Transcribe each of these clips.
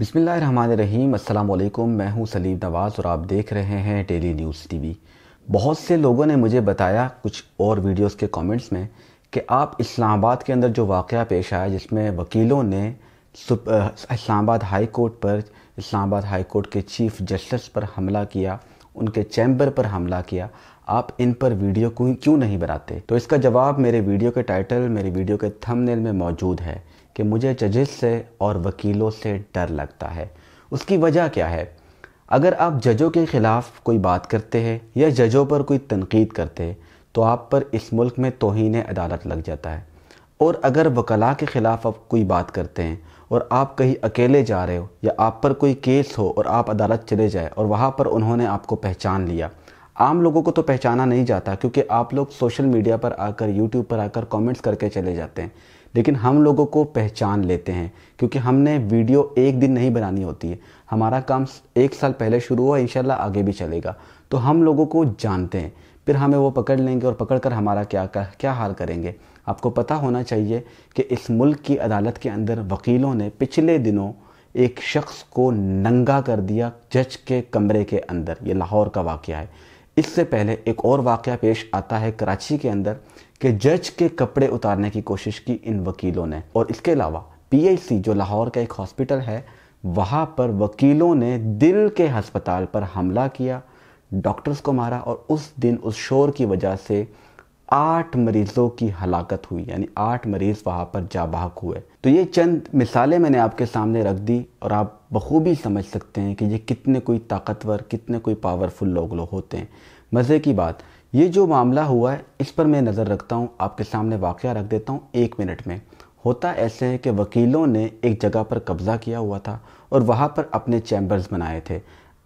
बिसमीम अल्लाम मैं हूँ सलीम नवाज़ और आप देख रहे हैं डेली न्यूज़ टीवी बहुत से लोगों ने मुझे बताया कुछ और वीडियोस के कमेंट्स में कि आप इस्लामाबाद के अंदर जो वाक़ पेश आया जिसमें वकीलों ने इस्लामाबाद हाई कोर्ट पर इस्लामाबाद हाई कोर्ट के चीफ जस्टिस पर हमला किया उनके चैम्बर पर हमला किया आप इन पर वीडियो को क्यों नहीं बनाते तो इसका जवाब मेरे वीडियो के टाइटल मेरे वीडियो के थंबनेल में मौजूद है कि मुझे जजेस से और वकीलों से डर लगता है उसकी वजह क्या है अगर आप जजों के ख़िलाफ़ कोई बात करते हैं या जजों पर कोई तनकीद करते हैं तो आप पर इस मुल्क में तोहन अदालत लग जाता है और अगर वकला के ख़िलाफ़ आप कोई बात करते हैं और आप कहीं अकेले जा रहे हो या आप पर कोई केस हो और आप अदालत चले जाए और वहाँ पर उन्होंने आपको पहचान लिया आम लोगों को तो पहचाना नहीं जाता क्योंकि आप लोग सोशल मीडिया पर आकर यूट्यूब पर आकर कमेंट्स करके चले जाते हैं लेकिन हम लोगों को पहचान लेते हैं क्योंकि हमने वीडियो एक दिन नहीं बनानी होती है हमारा काम एक साल पहले शुरू हुआ इन आगे भी चलेगा तो हम लोगों को जानते हैं फिर हमें वो पकड़ लेंगे और पकड़ कर हमारा क्या क्या हाल करेंगे आपको पता होना चाहिए कि इस मुल्क की अदालत के अंदर वकीलों ने पिछले दिनों एक शख्स को नंगा कर दिया जज के कमरे के अंदर ये लाहौर का वाक़ है इससे पहले एक और वाक़ पेश आता है कराची के अंदर कि जज के कपड़े उतारने की कोशिश की इन वकीलों ने और इसके अलावा पी जो लाहौर का एक हॉस्पिटल है वहाँ पर वकीलों ने दिल के हस्पताल पर हमला किया डॉक्टर्स को मारा और उस दिन उस शोर की वजह से आठ मरीजों की हलाकत हुई यानी आठ मरीज वहाँ पर जाबाक हुए तो ये चंद मिसालें मैंने आपके सामने रख दी और आप बखूबी समझ सकते हैं कि ये कितने कोई ताकतवर कितने कोई पावरफुल लोग लोग होते हैं मज़े की बात ये जो मामला हुआ है इस पर मैं नज़र रखता हूँ आपके सामने वाक़ रख देता हूँ एक मिनट में होता ऐसे है कि वकीलों ने एक जगह पर कब्ज़ा किया हुआ था और वहाँ पर अपने चैम्बर्स बनाए थे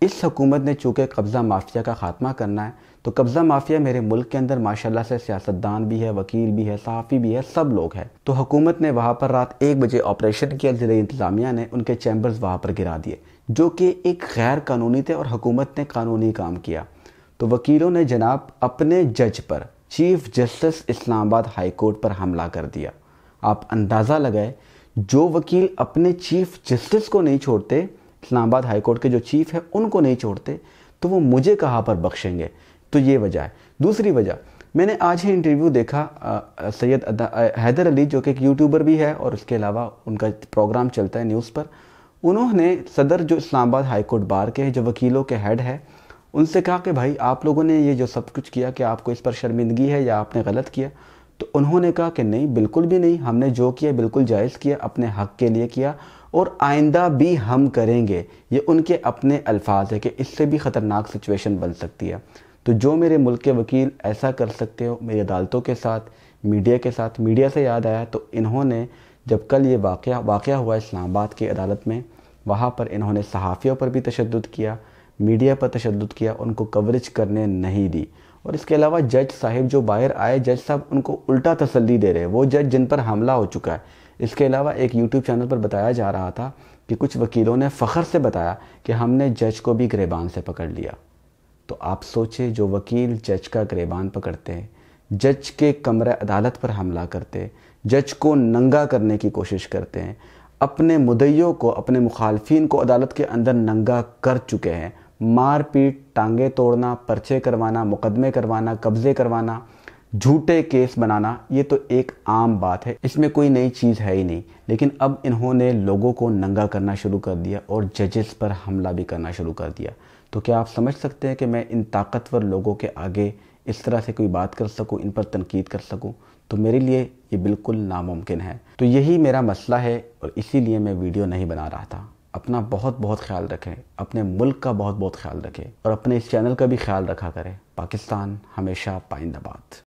इस हुकूमत ने चूँकि कब्ज़ा माफिया का खात्मा करना है तो कब्ज़ा माफिया मेरे मुल्क के अंदर माशाल्लाह से सियासतदान भी है वकील भी है सहाफ़ी भी है सब लोग हैं तो हुकूमत ने वहाँ पर रात एक बजे ऑपरेशन किया ज़िले इंतज़ामिया ने उनके चैम्बर्स वहाँ पर गिरा दिए जो कि एक गैर कानूनी थे और हुकूमत ने कानूनी काम किया तो वकीलों ने जनाब अपने जज पर chief justice Islamabad high court पर हमला कर दिया आप अंदाज़ा लगाए जो वकील अपने चीफ जस्टिस को नहीं छोड़ते इस्लामाबाद हाईकोर्ट के जो चीफ हैं उनको नहीं छोड़ते तो वो मुझे कहाँ पर बख्शेंगे तो ये वजह है दूसरी वजह मैंने आज ही इंटरव्यू देखा सैयद हैदर अली जो कि एक यूट्यूबर भी है और उसके अलावा उनका प्रोग्राम चलता है न्यूज़ पर उन्होंने सदर जो इस्लामाबाद हाईकोर्ट बार के जो वकीलों के हेड है उनसे कहा कि भाई आप लोगों ने ये जो सब कुछ किया कि आपको इस पर शर्मिंदगी है या आपने गलत किया तो उन्होंने कहा कि नहीं बिल्कुल भी नहीं हमने जो किया बिल्कुल जायज़ किया अपने हक के लिए किया और आइंदा भी हम करेंगे ये उनके अपने अल्फाज है कि इससे भी ख़तरनाक सिचुएशन बन सकती है तो जो मेरे मुल्क के वकील ऐसा कर सकते हो मेरी अदालतों के साथ मीडिया के साथ मीडिया से याद आया तो इन्होंने जब कल ये वाक़ वाक़ हुआ इस्लामाबाद की अदालत में वहाँ पर इन्होंने सहाफ़ियों पर भी तशद किया मीडिया पर तशद किया उनको कवरेज करने नहीं दी और इसके अलावा जज साहिब जो बाहर आए जज साहब उनको उल्टा तसल्ली दे रहे हैं वो जज जिन पर हमला हो चुका है इसके अलावा एक यूट्यूब चैनल पर बताया जा रहा था कि कुछ वकीलों ने फ़ख्र से बताया कि हमने जज को भी ग्रेबान से पकड़ लिया तो आप सोचें जो वकील जज का ग्रेबान पकड़ते हैं जज के कमरे अदालत पर हमला करते जज को नंगा करने की कोशिश करते हैं अपने मुदैयों को अपने मुखालफी को अदालत के अंदर नंगा कर चुके हैं मारपीट टांगे तोड़ना पर्चे करवाना मुकदमे करवाना कब्ज़े करवाना झूठे केस बनाना ये तो एक आम बात है इसमें कोई नई चीज़ है ही नहीं लेकिन अब इन्होंने लोगों को नंगा करना शुरू कर दिया और जजेस पर हमला भी करना शुरू कर दिया तो क्या आप समझ सकते हैं कि मैं इन ताकतवर लोगों के आगे इस तरह से कोई बात कर सकूं इन पर तनकीद कर सकूं तो मेरे लिए ये बिल्कुल नामुमकिन है तो यही मेरा मसला है और इसीलिए मैं वीडियो नहीं बना रहा था अपना बहुत बहुत ख्याल रखें अपने मुल्क का बहुत बहुत ख्याल रखें और अपने इस चैनल का भी ख्याल रखा करें पाकिस्तान हमेशा पाइंदाबाद